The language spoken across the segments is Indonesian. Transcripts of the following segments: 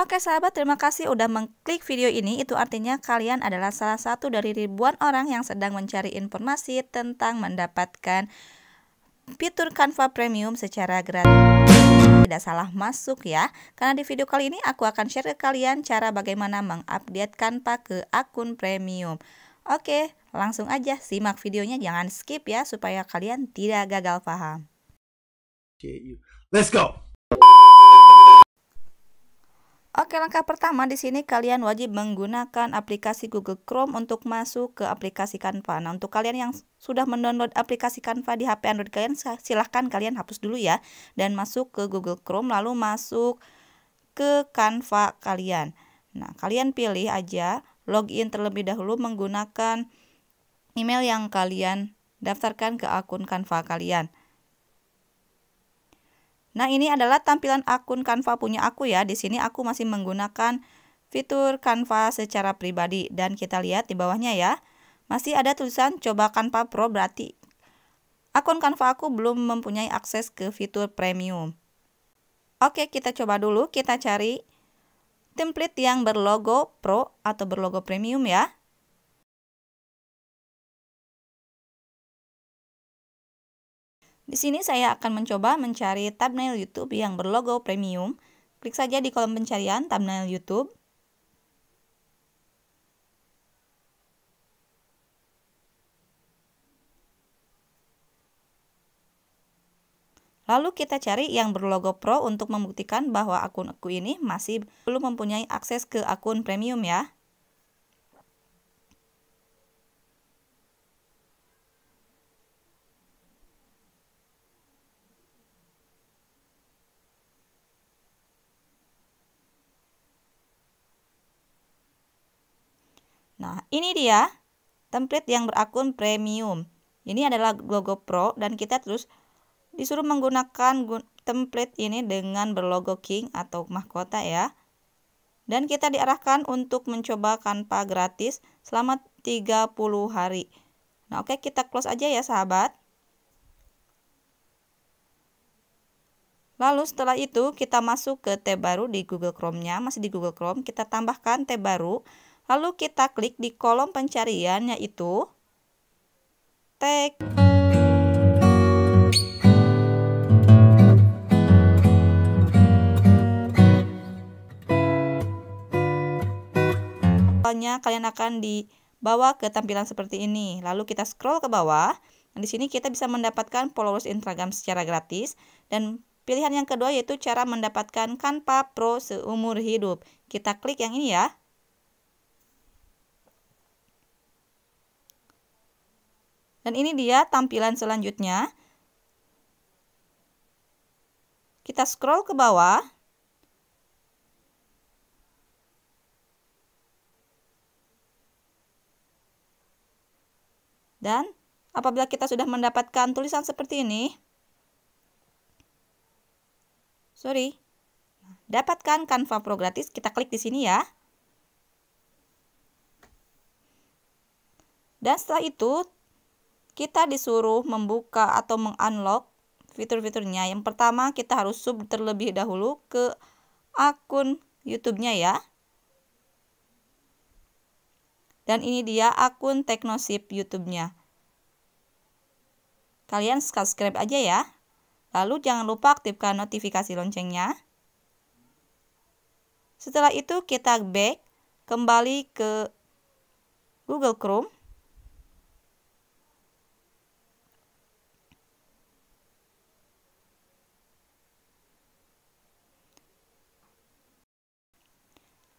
Oke sahabat, terima kasih udah mengklik video ini. Itu artinya kalian adalah salah satu dari ribuan orang yang sedang mencari informasi tentang mendapatkan fitur Canva Premium secara gratis. Tidak salah masuk ya, karena di video kali ini aku akan share ke kalian cara bagaimana mengupdate Canva ke akun premium. Oke, langsung aja simak videonya, jangan skip ya supaya kalian tidak gagal paham. Let's go. Oke, langkah pertama di sini kalian wajib menggunakan aplikasi Google Chrome untuk masuk ke aplikasi Canva. Nah, untuk kalian yang sudah mendownload aplikasi Canva di HP Android kalian, silahkan kalian hapus dulu ya dan masuk ke Google Chrome lalu masuk ke Canva kalian. Nah, kalian pilih aja login terlebih dahulu menggunakan email yang kalian daftarkan ke akun Canva kalian. Nah, ini adalah tampilan akun Canva punya aku ya. Di sini aku masih menggunakan fitur Canva secara pribadi dan kita lihat di bawahnya ya. Masih ada tulisan coba Canva Pro berarti akun Canva aku belum mempunyai akses ke fitur premium. Oke, kita coba dulu kita cari template yang berlogo Pro atau berlogo premium ya. Di sini saya akan mencoba mencari thumbnail YouTube yang berlogo premium. Klik saja di kolom pencarian thumbnail YouTube. Lalu kita cari yang berlogo pro untuk membuktikan bahwa akun aku ini masih belum mempunyai akses ke akun premium ya. Nah, ini dia template yang berakun premium. Ini adalah logo Pro dan kita terus disuruh menggunakan template ini dengan berlogo king atau mahkota ya. Dan kita diarahkan untuk mencoba tanpa gratis selama 30 hari. Nah, oke kita close aja ya sahabat. Lalu setelah itu kita masuk ke tab baru di Google Chrome-nya, masih di Google Chrome, kita tambahkan tab baru Lalu kita klik di kolom pencarian yaitu tag. Soalnya kalian akan dibawa ke tampilan seperti ini. Lalu kita scroll ke bawah. Nah, di sini kita bisa mendapatkan followers Instagram secara gratis dan pilihan yang kedua yaitu cara mendapatkan Canva Pro seumur hidup. Kita klik yang ini ya. Dan ini dia tampilan selanjutnya. Kita scroll ke bawah. Dan apabila kita sudah mendapatkan tulisan seperti ini, sorry, dapatkan Canva Pro gratis, kita klik di sini ya. Dan setelah itu, kita disuruh membuka atau mengunlock fitur-fiturnya. Yang pertama kita harus sub terlebih dahulu ke akun YouTube-nya ya. Dan ini dia akun Teknosip YouTube-nya. Kalian subscribe aja ya. Lalu jangan lupa aktifkan notifikasi loncengnya. Setelah itu kita back kembali ke Google Chrome.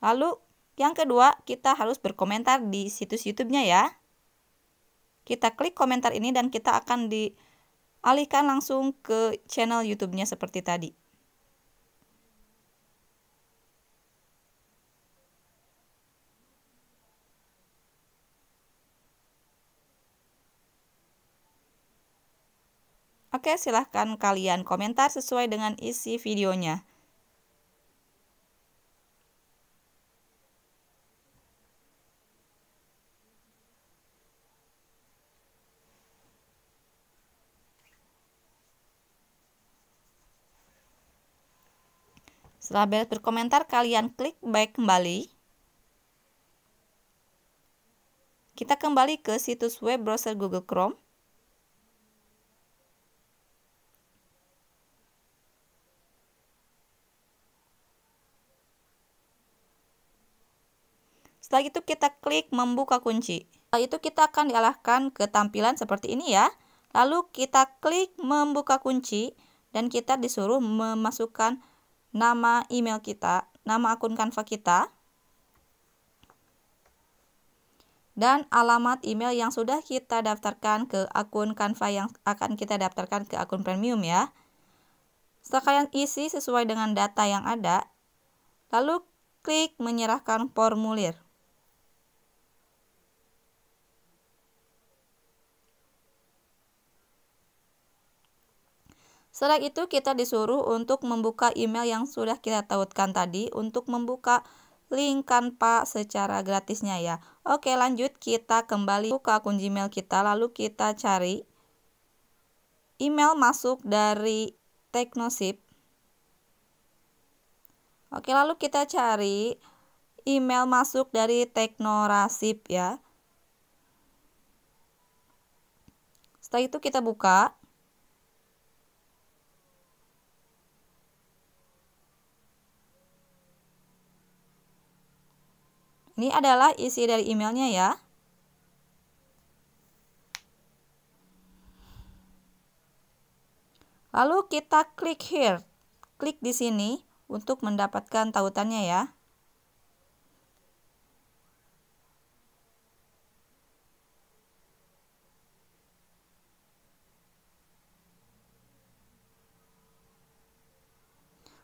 Lalu yang kedua, kita harus berkomentar di situs YouTube-nya ya. Kita klik komentar ini dan kita akan dialihkan langsung ke channel YouTube-nya seperti tadi. Oke, silahkan kalian komentar sesuai dengan isi videonya. Setelah beres berkomentar, kalian klik back kembali. Kita kembali ke situs web browser Google Chrome. Setelah itu kita klik membuka kunci. Setelah itu kita akan dialahkan ke tampilan seperti ini ya. Lalu kita klik membuka kunci dan kita disuruh memasukkan nama email kita, nama akun Canva kita, dan alamat email yang sudah kita daftarkan ke akun Canva yang akan kita daftarkan ke akun premium ya. Setelah Sekalian isi sesuai dengan data yang ada, lalu klik menyerahkan formulir. Setelah itu kita disuruh untuk membuka email yang sudah kita tautkan tadi untuk membuka link kanpa secara gratisnya ya. Oke lanjut kita kembali ke akun Gmail kita lalu kita cari email masuk dari Teknosip. Oke lalu kita cari email masuk dari Teknorasip ya. Setelah itu kita buka. Ini adalah isi dari emailnya ya. Lalu kita klik here. Klik di sini untuk mendapatkan tautannya ya.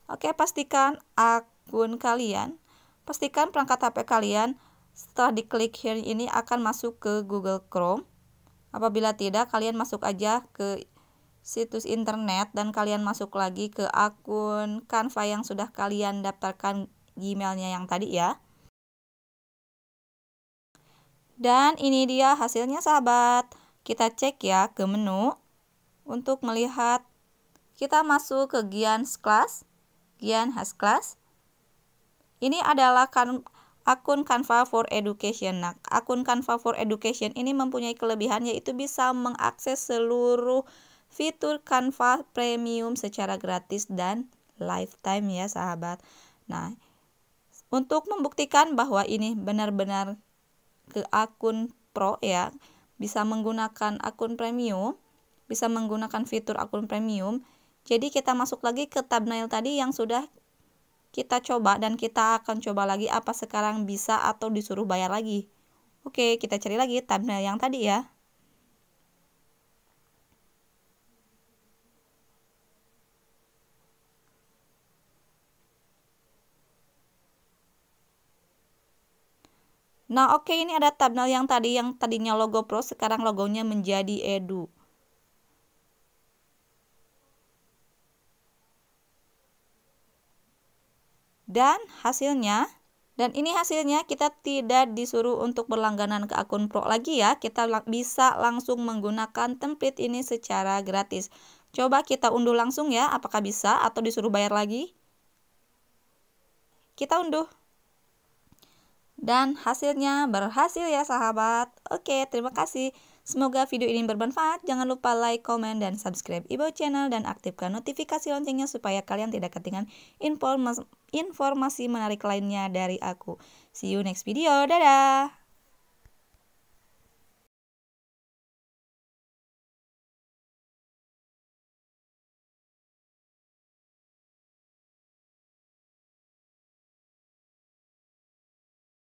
Oke, pastikan akun kalian Pastikan perangkat HP kalian setelah diklik here ini akan masuk ke Google Chrome. Apabila tidak, kalian masuk aja ke situs internet dan kalian masuk lagi ke akun Canva yang sudah kalian daftarkan Gmailnya yang tadi ya. Dan ini dia hasilnya sahabat. Kita cek ya ke menu untuk melihat kita masuk ke Gian's Class, Gian Has Class. Ini adalah kan, akun Canva for Education. Nah, akun Canva for Education ini mempunyai kelebihan yaitu bisa mengakses seluruh fitur Canva Premium secara gratis dan lifetime ya sahabat. Nah, untuk membuktikan bahwa ini benar-benar ke akun pro ya, bisa menggunakan akun premium, bisa menggunakan fitur akun premium. Jadi kita masuk lagi ke thumbnail tadi yang sudah kita coba dan kita akan coba lagi apa sekarang bisa atau disuruh bayar lagi. Oke, kita cari lagi thumbnail yang tadi ya. Nah, oke ini ada thumbnail yang tadi yang tadinya logo Pro sekarang logonya menjadi Edu. dan hasilnya dan ini hasilnya kita tidak disuruh untuk berlangganan ke akun Pro lagi ya. Kita bisa langsung menggunakan template ini secara gratis. Coba kita unduh langsung ya, apakah bisa atau disuruh bayar lagi? Kita unduh. Dan hasilnya berhasil ya sahabat. Oke, terima kasih. Semoga video ini bermanfaat. Jangan lupa like, comment, dan subscribe Ibo Channel dan aktifkan notifikasi loncengnya supaya kalian tidak ketinggalan informasi menarik lainnya dari aku. See you next video. Dadah!